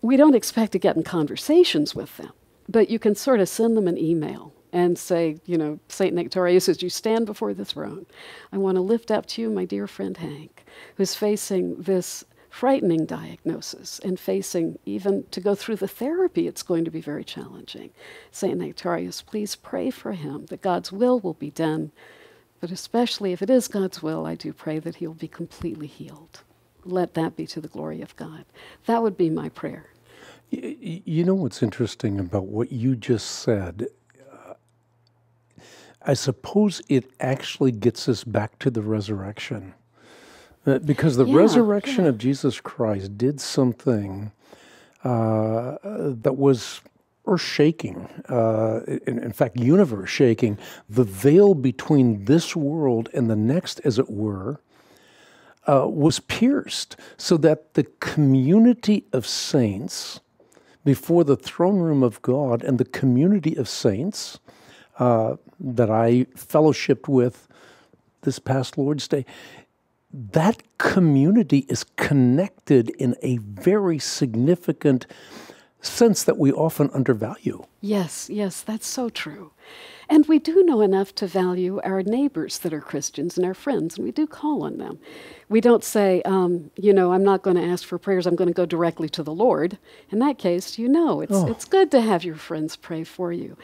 We don't expect to get in conversations with them, but you can sort of send them an email and say, you know, St. Nectarius, as you stand before the throne, I want to lift up to you my dear friend Hank, who's facing this frightening diagnosis and facing even to go through the therapy, it's going to be very challenging. St. Nectarius, please pray for him that God's will will be done, but especially if it is God's will, I do pray that he'll be completely healed. Let that be to the glory of God. That would be my prayer. You know what's interesting about what you just said I suppose it actually gets us back to the resurrection. Uh, because the yeah, resurrection yeah. of Jesus Christ did something uh, that was earth shaking, uh, in, in, fact, universe shaking. The veil between this world and the next, as it were, uh, was pierced so that the community of saints before the throne room of God and the community of saints. Uh, that I fellowshipped with this past Lord's Day, that community is connected in a very significant sense that we often undervalue. Yes, yes, that's so true. And we do know enough to value our neighbors that are Christians and our friends, and we do call on them. We don't say, um, you know, I'm not going to ask for prayers, I'm going to go directly to the Lord. In that case, you know, it's, oh. it's good to have your friends pray for you.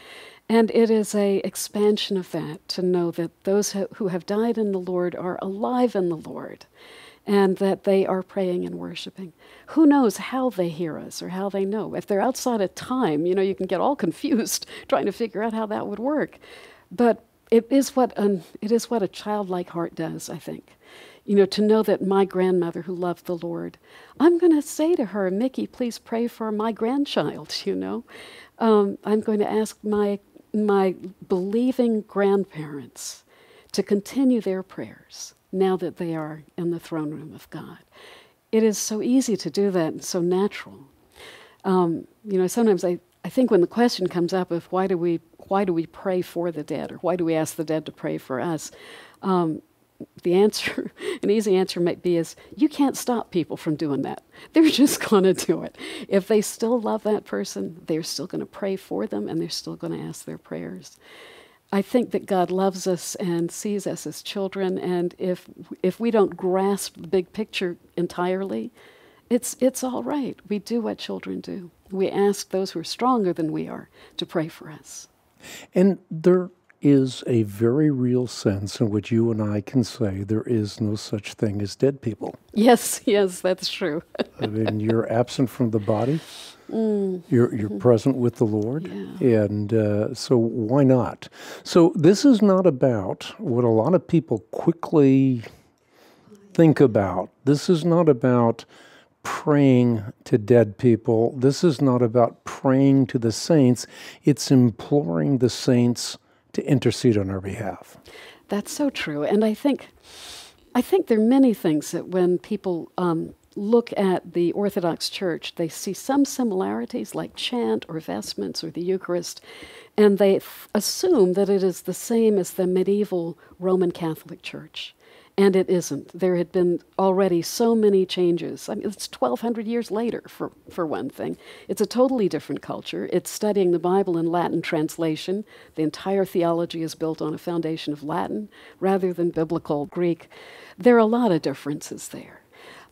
And it is a expansion of that to know that those who have died in the Lord are alive in the Lord and that they are praying and worshiping. Who knows how they hear us or how they know? If they're outside of time, you know, you can get all confused trying to figure out how that would work. But it is what an, it is what a childlike heart does, I think. You know, to know that my grandmother who loved the Lord, I'm going to say to her, Mickey, please pray for my grandchild, you know. Um, I'm going to ask my my believing grandparents to continue their prayers now that they are in the throne room of God. It is so easy to do that and so natural. Um, you know, sometimes I, I think when the question comes up of why do we why do we pray for the dead or why do we ask the dead to pray for us, um, the answer, an easy answer might be is you can't stop people from doing that. They're just going to do it. If they still love that person, they're still going to pray for them and they're still going to ask their prayers. I think that God loves us and sees us as children and if if we don't grasp the big picture entirely, it's it's all right. We do what children do. We ask those who are stronger than we are to pray for us. And there is a very real sense in which you and I can say there is no such thing as dead people. Yes, yes, that's true. I mean, you're absent from the body, mm. you're, you're mm-hmm. present with the Lord, yeah. and uh, so why not? So, this is not about what a lot of people quickly think about. This is not about praying to dead people, this is not about praying to the saints, it's imploring the saints to intercede on our behalf. That's so true. And I think, I think there are many things that when people um, look at the Orthodox Church, they see some similarities like chant or vestments or the Eucharist, and they assume that it is the same as the medieval Roman Catholic Church and it isn't. There had been already so many changes. I mean, it's 1,200 years later, for, for one thing. It's a totally different culture. It's studying the Bible in Latin translation. The entire theology is built on a foundation of Latin rather than biblical Greek. There are a lot of differences there.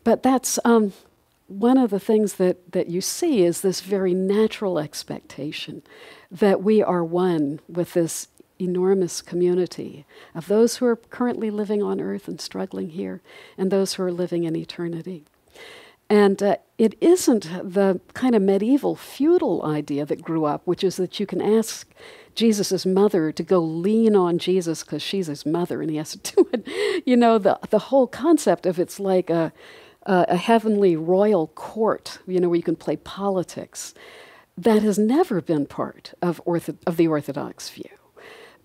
But that's um, one of the things that, that you see is this very natural expectation that we are one with this enormous community of those who are currently living on earth and struggling here, and those who are living in eternity. And uh, it isn't the kind of medieval feudal idea that grew up, which is that you can ask Jesus' mother to go lean on Jesus because she's his mother and he has to do it. You know, the, the whole concept of it's like a, a, a heavenly royal court, you know, where you can play politics. That has never been part of, ortho- of the Orthodox view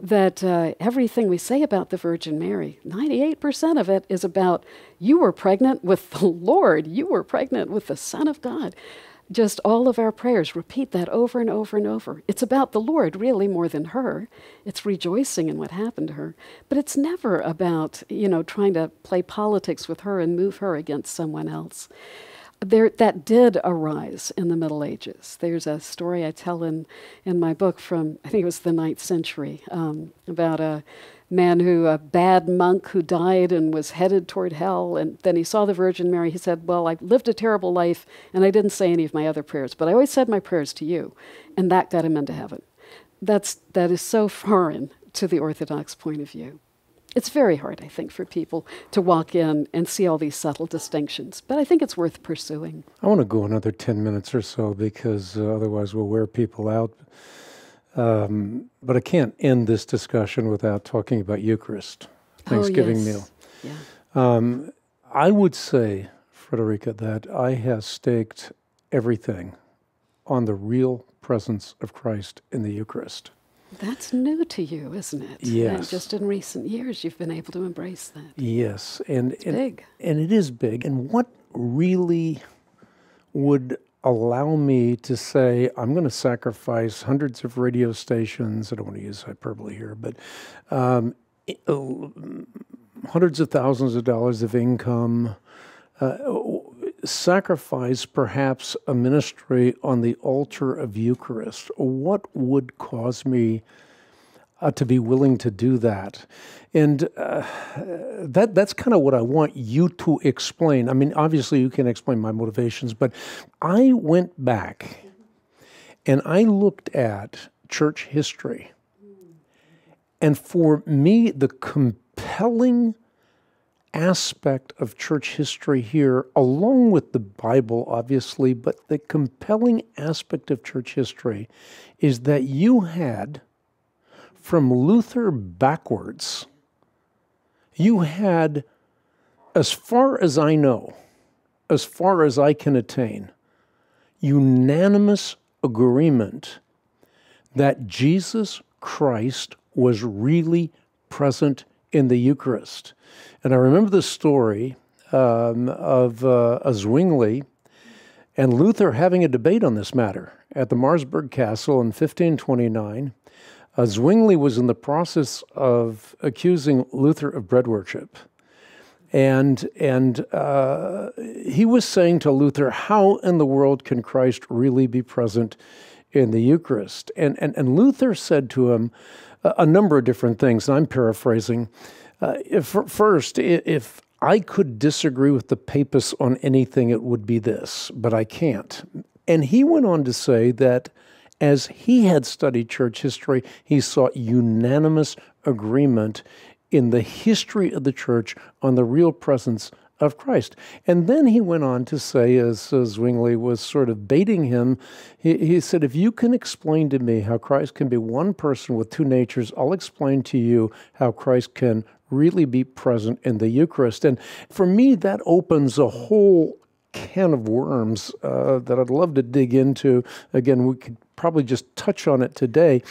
that uh, everything we say about the Virgin Mary, 98% of it is about you were pregnant with the Lord, you were pregnant with the Son of God. Just all of our prayers, repeat that over and over and over. It's about the Lord, really, more than her. It's rejoicing in what happened to her. But it's never about, you know, trying to play politics with her and move her against someone else there, that did arise in the Middle Ages. There's a story I tell in, in my book from, I think it was the ninth century, um, about a man who, a bad monk who died and was headed toward hell. And then he saw the Virgin Mary. He said, Well, I lived a terrible life and I didn't say any of my other prayers, but I always said my prayers to you. And that got him into heaven. That's, that is so foreign to the Orthodox point of view it's very hard, I think, for people to walk in and see all these subtle distinctions, but I think it's worth pursuing. I want to go another 10 minutes or so because uh, otherwise we'll wear people out. Um, but I can't end this discussion without talking about Eucharist, oh, Thanksgiving oh, yes. meal. Yeah. Um, I would say, Frederica, that I have staked everything on the real presence of Christ in the Eucharist. That's new to you, isn't it? Yes. And just in recent years, you've been able to embrace that. Yes, and it's and, big, and it is big. And what really would allow me to say I'm going to sacrifice hundreds of radio stations. I don't want to use hyperbole here, but um, oh, hundreds of thousands of dollars of income. Uh, sacrifice perhaps a ministry on the altar of Eucharist? What would cause me uh, to be willing to do that? And uh, that that's kind of what I want you to explain. I mean, obviously you can explain my motivations, but I went back and I looked at church history. And for me, the compelling aspect of church history here, along with the Bible, obviously, but the compelling aspect of church history is that you had, from Luther backwards, you had, as far as I know, as far as I can attain, unanimous agreement that Jesus Christ was really present in the Eucharist. And I remember the story um, of uh, a Zwingli and Luther having a debate on this matter at the Marsburg Castle in 1529. Uh, Zwingli was in the process of accusing Luther of worship, And, and uh, he was saying to Luther, How in the world can Christ really be present in the Eucharist? And, and, and Luther said to him, a number of different things, and I'm paraphrasing. Uh, if, first, if I could disagree with the papists on anything, it would be this, but I can't. And he went on to say that as he had studied church history, he saw unanimous agreement in the history of the church on the real presence of Christ. And then he went on to say, as, Zwingli was sort of baiting him, he, he said, If you can explain to me how Christ can be one person with two natures, I'll explain to you how Christ can really be present in the Eucharist. And for me, that opens a whole can of worms uh, that I'd love to dig into. Again, we could probably just touch on it today.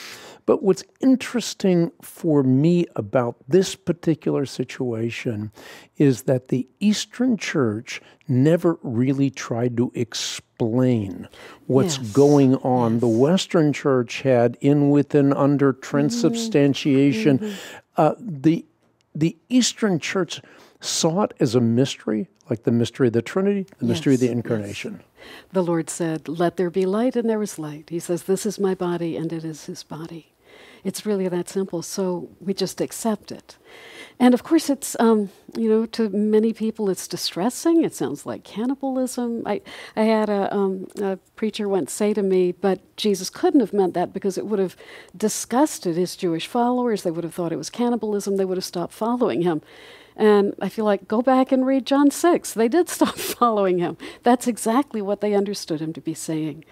But what's interesting for me about this particular situation is that the Eastern Church never really tried to explain what's yes. going on. Yes. The Western Church had in, within, under, transubstantiation. Mm-hmm. Uh, the the Eastern Church saw it as a mystery, like the mystery of the Trinity, the yes, mystery of the Incarnation. Yes. The Lord said, Let there be light, and there was light. He says, This is my body, and it is his body. It's really that simple. So we just accept it. And of course, it's, um, you know, to many people it's distressing. It sounds like cannibalism. I, I had a, um, a preacher once say to me, but Jesus couldn't have meant that because it would have disgusted his Jewish followers. They would have thought it was cannibalism. They would have stopped following him. And I feel like, go back and read John 6. They did stop following him. That's exactly what they understood him to be saying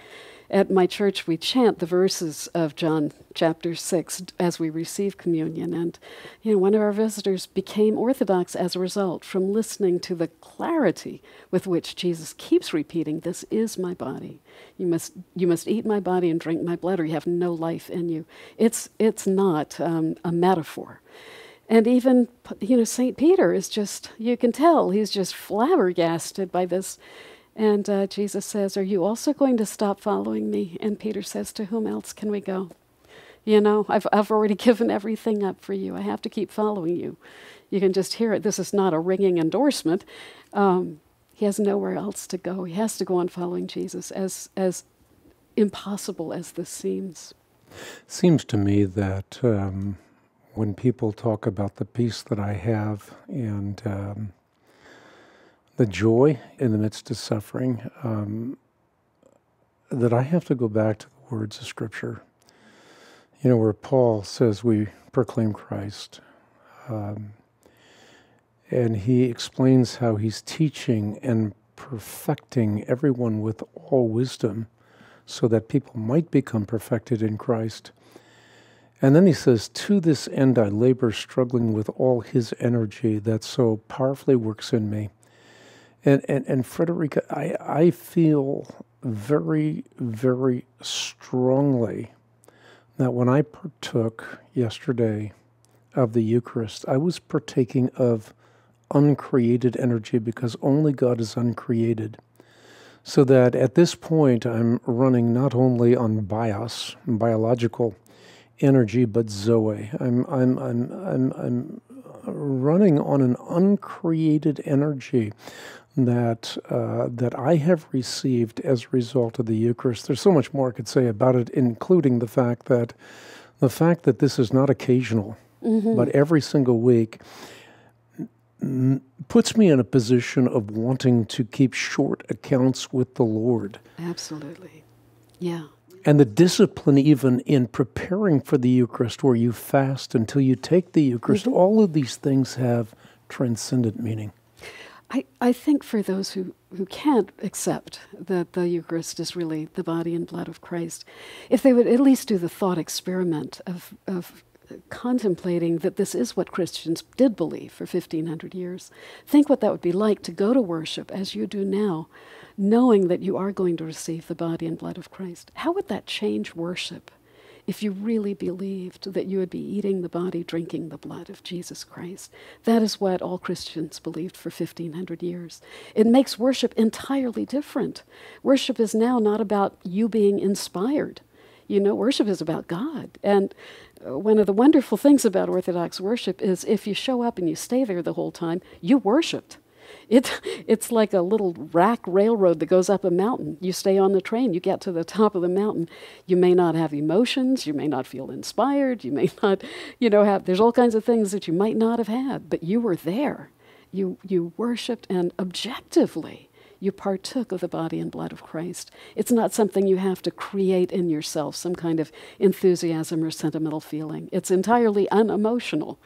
at my church, we chant the verses of John chapter 6 as we receive communion. And, you know, one of our visitors became Orthodox as a result from listening to the clarity with which Jesus keeps repeating, This is my body. You must, you must eat my body and drink my blood, or you have no life in you. It's, it's not um, a metaphor and even you know saint peter is just you can tell he's just flabbergasted by this and uh, Jesus says, Are you also going to stop following me? And Peter says, To whom else can we go? You know, I've, I've already given everything up for you. I have to keep following you. You can just hear it. This is not a ringing endorsement. Um, he has nowhere else to go. He has to go on following Jesus, as, as impossible as this seems. Seems to me that um, when people talk about the peace that I have and um, the joy in the midst of suffering, um, that I have to go back to the words of Scripture. You know, where Paul says we proclaim Christ. Um, and he explains how he's teaching and perfecting everyone with all wisdom so that people might become perfected in Christ. And then he says, To this end I labor, struggling with all his energy that so powerfully works in me. And, and, and Frederica, I, I feel very, very strongly that when I partook yesterday of the Eucharist, I was partaking of uncreated energy because only God is uncreated. So that at this point, I'm running not only on bios, biological energy, but Zoe. I'm, I'm, I'm, I'm, I'm running on an uncreated energy that uh, that I have received as a result of the Eucharist. There's so much more I could say about it, including the fact that the fact that this is not occasional, mm-hmm. but every single week puts me in a position of wanting to keep short accounts with the Lord. Absolutely, yeah. And the discipline, even in preparing for the Eucharist, where you fast until you take the Eucharist, mm-hmm. all of these things have transcendent meaning. I, I think for those who, who can't accept that the Eucharist is really the body and blood of Christ, if they would at least do the thought experiment of, of contemplating that this is what Christians did believe for 1500 years, think what that would be like to go to worship as you do now, knowing that you are going to receive the body and blood of Christ. How would that change worship? if you really believed that you would be eating the body, drinking the blood of Jesus Christ. That is what all Christians believed for 1500 years. It makes worship entirely different. Worship is now not about you being inspired. You know, worship is about God. And uh, one of the wonderful things about Orthodox worship is if you show up and you stay there the whole time, you worshiped. It, it's like a little rack railroad that goes up a mountain. You stay on the train, you get to the top of the mountain. You may not have emotions, you may not feel inspired, you may not, you know, have, there's all kinds of things that you might not have had, but you were there. You, you worshiped and objectively you partook of the body and blood of Christ. It's not something you have to create in yourself, some kind of enthusiasm or sentimental feeling. It's entirely unemotional.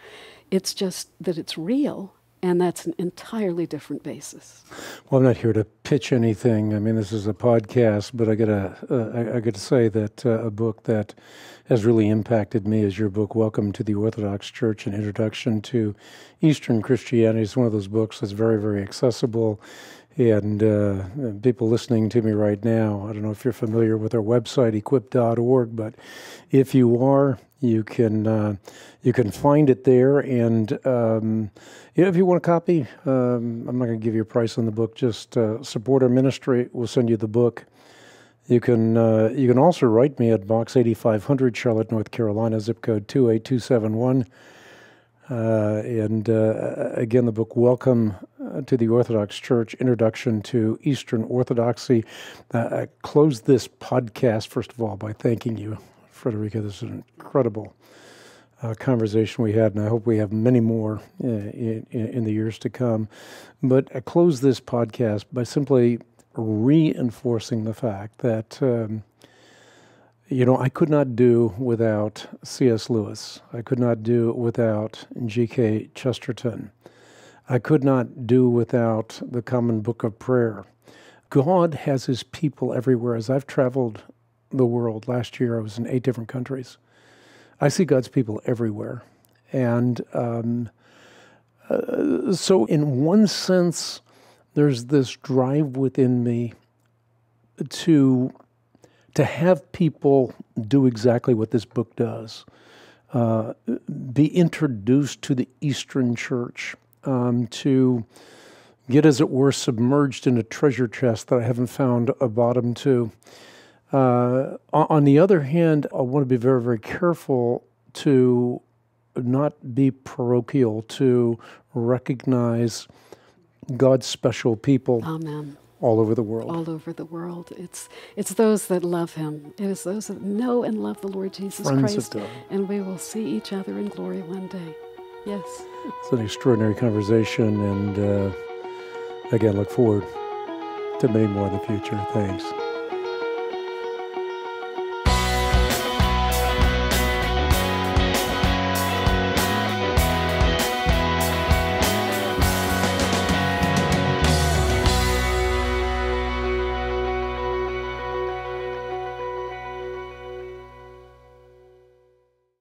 It's just that it's real and that's an entirely different basis. Well, I'm not here to pitch anything. I mean, this is a podcast, but I gotta uh, I, I, gotta say that uh, a book that has really impacted me is your book, Welcome to the Orthodox Church: An Introduction to Eastern Christianity. It's one of those books that's very very accessible. And uh, people listening to me right now, I don't know if you're familiar with our website, equip.org, but if you are, you can uh, you can find it there, and um, yeah, if you want a copy, um, I'm not going to give you a price on the book. Just uh, support our ministry. We'll send you the book. You can uh, you can also write me at Box 8500, Charlotte, North Carolina, zip code 28271. Uh, and uh, again, the book "Welcome uh, to the Orthodox Church: Introduction to Eastern Orthodoxy." I close this podcast first of all by thanking you Frederica. This is an incredible uh, conversation we had, and I hope we have many more uh, in, in, the years to come. But I close this podcast by simply reinforcing the fact that. Um, you know, I could not do without C.S. Lewis. I could not do without G.K. Chesterton. I could not do without the Common Book of Prayer. God has his people everywhere. As I've traveled the world. Last year, I was in eight different countries. I see God's people everywhere. And um, uh, so, in one sense, there's this drive within me to to have people do exactly what this book does, uh, be introduced to the Eastern Church, um, to get, as it were, submerged in a treasure chest that I haven't found a bottom to. Uh, on the other hand, I want to be very, very careful to not be parochial, to recognize God's special people. Amen. All over the world. All over the world. It's it's those that love Him. It is those that know and love the Lord Jesus Friends Christ. And we will see each other in glory one day. Yes. It's an extraordinary conversation, and uh, again, look forward to many more in the future. Thanks.